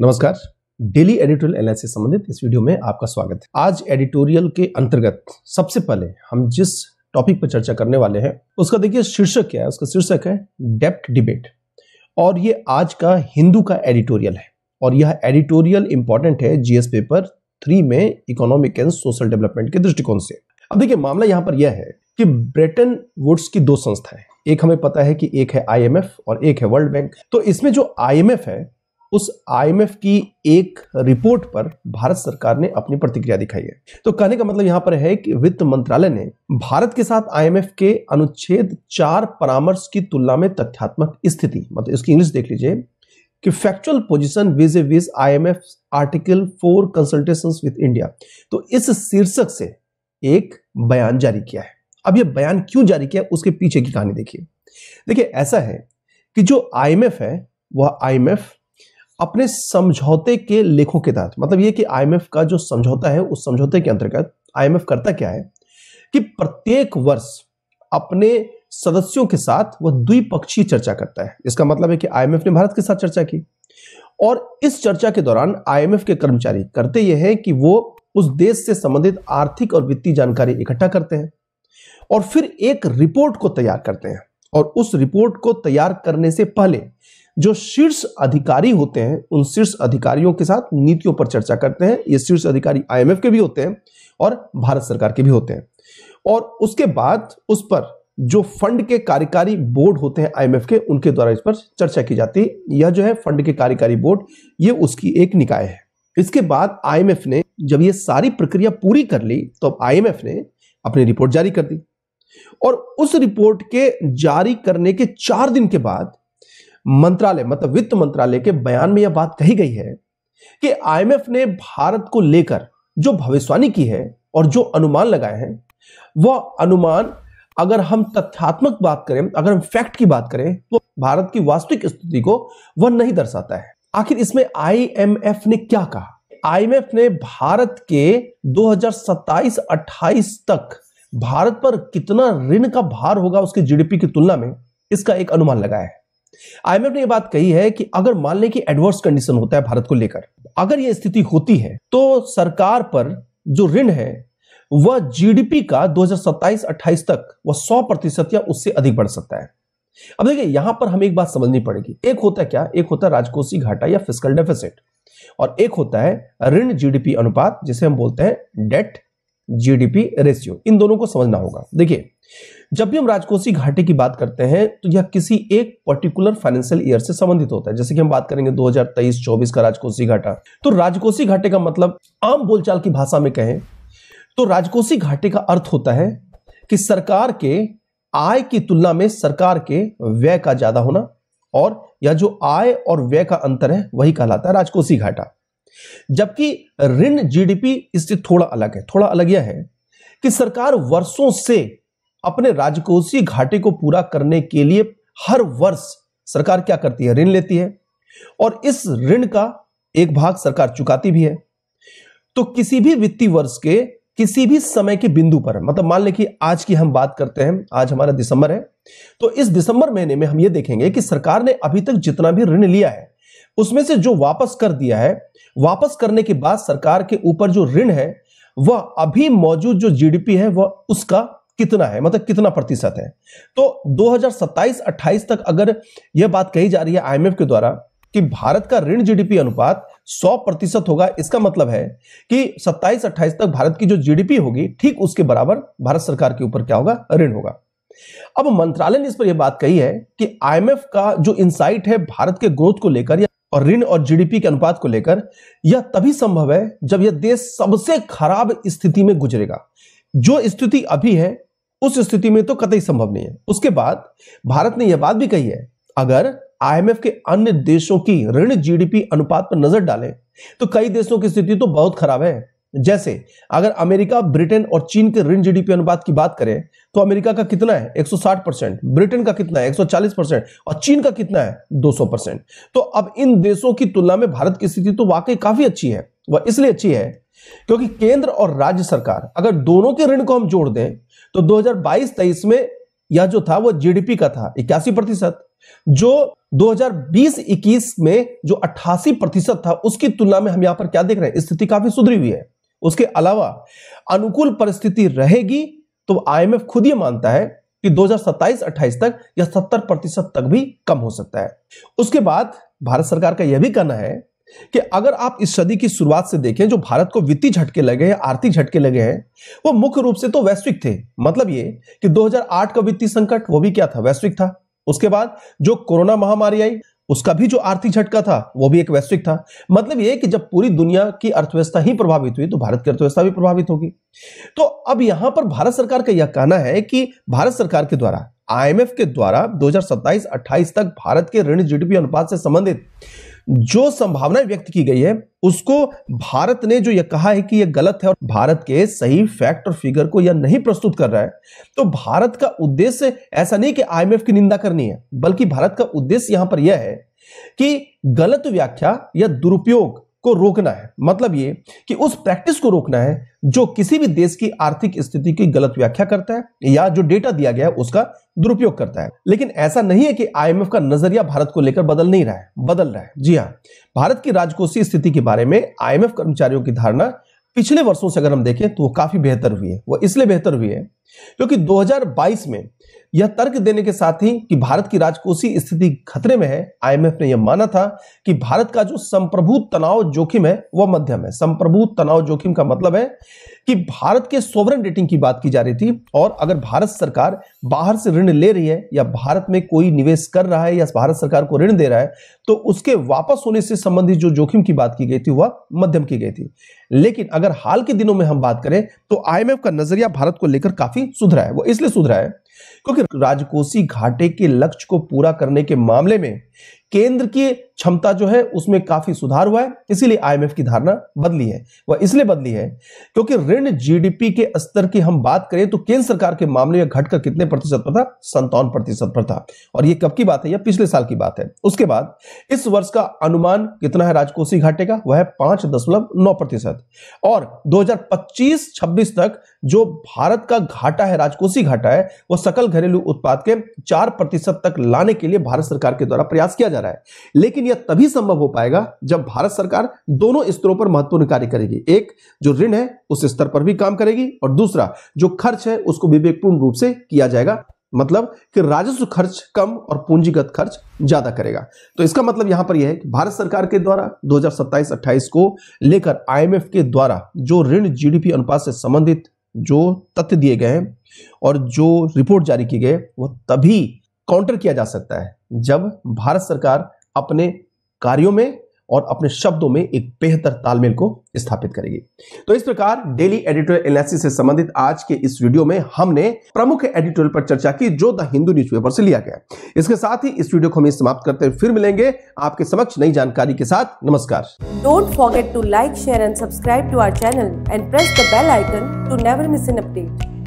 नमस्कार daily editorial analysis से संबंधित इस वीडियो में आपका स्वागत है आज एडिटोरियल के अंतर्गत सबसे पहले हम जिस टॉपिक पर चर्चा करने वाले हैं उसका देखिए शीर्षक क्या है उसका शीर्षक है डेप्ट डिबेट और ये आज का हिंदू का एडिटोरियल है और यह एडिटोरियल इंपॉर्टेंट है जीएस पेपर थ्री में इकोनॉमिक एंड सोशल डेवलपमेंट के दृष्टिकोण से अब देखिए मामला यहाँ पर यह है कि ब्रिटेन वुड्स की दो संस्थाएं एक हमें पता है कि एक है आईएमएफ और एक है वर्ल्ड बैंक तो इसमें जो आईएमएफ है उस आईएमएफ की एक रिपोर्ट पर भारत सरकार ने अपनी प्रतिक्रिया दिखाई है तो कहने का मतलब यहां पर है कि वित्त मंत्रालय ने भारत के साथ आईएमएफ के अनुच्छेद चार परामर्श की तुलना में तथ्यात्मक स्थिति मतलब इसकी इंग्लिश देख लीजिए कि factual position vis a vis F article four consultation with India तो इस शीर्षक से एक बयान जारी किया है अब यह बयान क्यों जारी किया उसके पीछे की कहानी देखिए देखिए ऐसा है कि जो आईएमएफ है वह आईएमएफ अपने समझौते के लेखों के तहत मतलब ये कि आईएमएफ का जो समझौता है उस समझौते के अंतर्गत आईएमएफ करता क्या है कि प्रत्येक वर्ष अपने सदस्यों के साथ वह द्विपक्षीय चर्चा करता है इसका मतलब है कि आईएमएफ ने भारत के साथ चर्चा की और इस चर्चा के दौरान आईएमएफ के कर्मचारी करते यह है कि वो उस देश से संबंधित आर्थिक और वित्तीय जानकारी इकट्ठा करते हैं और फिर एक रिपोर्ट को तैयार करते हैं और उस रिपोर्ट को तैयार करने से पहले जो शीर्ष अधिकारी होते हैं उन शीर्ष अधिकारियों के साथ नीतियों पर चर्चा करते हैं ये शीर्ष अधिकारी आईएमएफ के भी होते हैं और भारत सरकार के भी होते हैं और उसके बाद उस पर जो फंड के कार्यकारी बोर्ड होते हैं आईएमएफ के उनके द्वारा इस पर चर्चा की जाती है यह जो है फंड के कार्यकारी बोर्ड ये उसकी एक निकाय है इसके बाद आईएमएफ ने जब ये सारी प्रक्रिया पूरी कर ली तो अब आईएमएफ ने अपनी रिपोर्ट जारी कर दी और उस रिपोर्ट के जारी करने के चार दिन के बाद मंत्रालय मतलब वित्त मंत्रालय के बयान में यह बात कही गई है कि आईएमएफ ने भारत को लेकर जो भविष्यवाणी की है और जो अनुमान लगाए हैं वह अनुमान अगर हम तथ्यात्मक बात करें अगर हम फैक्ट की बात करें तो भारत की वास्तविक स्थिति को वह नहीं दर्शाता है आखिर इसमें आईएमएफ ने क्या कहा आईएमएफ ने भारत के 2027-28 तक भारत पर कितना ऋण का भार होगा उसके जीडीपी की तुलना में इसका एक अनुमान लगाया है आईएमएफ ने यह बात कही है कि अगर मान लें कि एडवर्स कंडीशन होता है भारत को लेकर अगर यह स्थिति होती है तो सरकार पर जो ऋण है वह जीडीपी का 2027-28 तक वह 100 प्रतिशत या उससे अधिक बढ़ सकता है अब देखिए यहां पर हमें एक बात समझनी पड़ेगी एक होता है क्या एक होता है राजकोषीय घाटा या फिजिकल डेफिसिट और एक होता है ऋण जीडीपी अनुपात जिसे हम बोलते हैं डेट जीडीपी रेशियो इन दोनों को समझना होगा देखिए जब भी हम राजकोषीय घाटे की बात करते हैं तो यह किसी एक पर्टिकुलर फाइनेंशियल ईयर से संबंधित होता है जैसे कि हम बात करेंगे 2023-24 का राजकोषीय घाटा तो राजकोषीय घाटे का मतलब आम बोलचाल की भाषा में कहें तो राजकोषीय घाटे का अर्थ होता है कि सरकार के आय की तुलना में सरकार के व्यय का ज्यादा होना और या जो आय और व्यय का अंतर है वही कहलाता है राजकोषीय घाटा जबकि ऋण जीडीपी इससे थोड़ा अलग है थोड़ा अलग यह है कि सरकार वर्षों से अपने राजकोषीय घाटे को पूरा करने के लिए हर वर्ष सरकार क्या करती है ऋण लेती है और इस ऋण का एक भाग सरकार चुकाती भी है तो किसी भी वित्तीय वर्ष के किसी भी समय के बिंदु पर मतलब मान लें कि आज की हम बात करते हैं आज हमारा दिसंबर है तो इस दिसंबर महीने में हम ये देखेंगे कि सरकार ने अभी तक जितना भी ऋण लिया है उसमें से जो वापस कर दिया है वापस करने के बाद सरकार के ऊपर जो ऋण है वह अभी मौजूद जो जीडीपी है वह उसका कितना है मतलब कितना प्रतिशत है तो 2027-28 तक अगर यह बात कही जा रही है आईएमएफ के द्वारा कि भारत का ऋण जीडीपी अनुपात 100 प्रतिशत होगा इसका मतलब है कि 27-28 तक भारत की जो जीडीपी होगी ठीक उसके बराबर भारत सरकार के ऊपर क्या होगा ऋण होगा अब मंत्रालय ने इस पर यह बात कही है कि आईएमएफ का जो इंसाइट है भारत के ग्रोथ को लेकर या और ऋण और जीडीपी के अनुपात को लेकर यह तभी संभव है जब यह देश सबसे खराब स्थिति में गुजरेगा जो स्थिति अभी है उस स्थिति में तो कतई संभव नहीं है उसके बाद भारत ने यह बात भी कही है अगर आईएमएफ के अन्य देशों की ऋण जीडीपी अनुपात पर नजर डालें तो कई देशों की स्थिति तो बहुत खराब है जैसे अगर अमेरिका ब्रिटेन और चीन के ऋण जीडीपी अनुपात की बात करें तो अमेरिका का कितना है 160 परसेंट ब्रिटेन का कितना है 140 परसेंट और चीन का कितना है 200 परसेंट तो अब इन देशों की तुलना में भारत की स्थिति तो वाकई काफी अच्छी है वह इसलिए अच्छी है क्योंकि केंद्र और राज्य सरकार अगर दोनों के ऋण को हम जोड़ दें तो दो हजार में यह जो था वह जीडीपी का था इक्यासी प्रतिशत जो 2020-21 में जो 88 प्रतिशत था उसकी तुलना में हम यहां पर क्या देख रहे हैं स्थिति काफी सुधरी हुई है उसके अलावा अनुकूल परिस्थिति रहेगी तो आईएमएफ खुद ही मानता है कि 2027-28 तक या 70 प्रतिशत तक भी कम हो सकता है उसके बाद भारत सरकार का यह भी कहना है कि अगर आप इस सदी की शुरुआत से देखें जो भारत को वित्तीय झटके लगे हैं आर्थिक झटके लगे हैं वो मुख्य रूप से तो वैश्विक थे मतलब ये कि 2008 का वित्तीय संकट वो भी क्या था वैश्विक था उसके बाद जो कोरोना महामारी आई उसका भी जो आर्थिक झटका था वो भी एक वैश्विक था मतलब ये कि जब पूरी दुनिया की अर्थव्यवस्था ही प्रभावित हुई तो भारत की अर्थव्यवस्था भी प्रभावित होगी तो अब यहां पर भारत सरकार का यह कहना है कि भारत सरकार के द्वारा आईएमएफ के द्वारा दो हजार तक भारत के ऋण जीडीपी अनुपात से संबंधित जो संभावनाएं व्यक्त की गई है उसको भारत ने जो यह कहा है कि यह गलत है और भारत के सही फैक्ट और फिगर को यह नहीं प्रस्तुत कर रहा है तो भारत का उद्देश्य ऐसा नहीं कि आईएमएफ की निंदा करनी है बल्कि भारत का उद्देश्य यहां पर यह है कि गलत व्याख्या या दुरुपयोग को रोकना है मतलब ये कि उस प्रैक्टिस को रोकना है जो किसी भी देश की आर्थिक स्थिति की गलत व्याख्या करता है या जो डेटा दिया गया है उसका दुरुपयोग करता है लेकिन ऐसा नहीं है कि आईएमएफ का नजरिया भारत को लेकर बदल नहीं रहा है बदल रहा है जी हाँ भारत की राजकोषीय स्थिति के बारे में आईएमएफ कर्मचारियों की धारणा पिछले वर्षों से अगर हम देखें तो वो काफी बेहतर हुई है वो इसलिए बेहतर हुई है क्योंकि 2022 में यह तर्क देने के साथ ही कि भारत की राजकोषीय स्थिति खतरे में है आईएमएफ ने यह माना था कि भारत का जो संप्रभु तनाव जोखिम है वह मध्यम है संप्रभु तनाव जोखिम का मतलब है कि भारत के सोवरन रेटिंग की बात की जा रही थी और अगर भारत सरकार बाहर से ऋण ले रही है या भारत में कोई निवेश कर रहा है या भारत सरकार को ऋण दे रहा है तो उसके वापस होने से संबंधित जो जोखिम की बात की गई थी वह मध्यम की गई थी लेकिन अगर हाल के दिनों में हम बात करें तो आईएमएफ का नजरिया भारत को लेकर काफी सुधरा है वो इसलिए सुधरा है क्योंकि राजकोषीय घाटे के लक्ष्य को पूरा करने के मामले में केंद्र की क्षमता जो है उसमें काफी सुधार हुआ है इसीलिए आईएमएफ की धारणा बदली है वह इसलिए बदली है क्योंकि ऋण जीडीपी के स्तर की हम बात करें तो केंद्र सरकार के मामले में घटकर कितने प्रतिशत पर था संतावन प्रतिशत पर था और यह कब की बात है यह पिछले साल की बात है उसके बाद इस वर्ष का अनुमान कितना है राजकोषीय घाटे का वह है पांच दशमलव नौ प्रतिशत और दो हजार पच्चीस छब्बीस तक जो भारत का घाटा है राजकोषीय घाटा है वह सकल घरेलू उत्पाद के चार प्रतिशत तक लाने के लिए भारत सरकार के द्वारा प्रयास किया जा रहा है लेकिन यह तभी संभव हो पाएगा जब भारत सरकार दोनों स्तरों पर महत्वपूर्ण कार्य करेगी एक जो ऋण है उस स्तर पर भी काम करेगी और दूसरा जो खर्च है उसको विवेकपूर्ण रूप से किया जाएगा मतलब कि राजस्व खर्च कम और पूंजीगत खर्च ज्यादा करेगा तो इसका मतलब यहां पर यह है कि भारत सरकार के द्वारा 2027-28 को लेकर आईएमएफ के द्वारा जो ऋण जीडीपी अनुपात से संबंधित जो तथ्य दिए गए हैं और जो रिपोर्ट जारी किए गए वह तभी काउंटर किया जा सकता है जब भारत सरकार अपने कार्यों में और अपने शब्दों में एक बेहतर तालमेल को स्थापित करेगी तो इस प्रकार डेली एडिटोरियल एनालिसिस से संबंधित आज के इस वीडियो में हमने प्रमुख एडिटोरियल पर चर्चा की जो द हिंदू न्यूज पेपर से लिया गया इसके साथ ही इस वीडियो को हम समाप्त करते हुए फिर मिलेंगे आपके समक्ष नई जानकारी के साथ नमस्कार don't forget to like share and subscribe to our channel and press the bell icon to never miss an update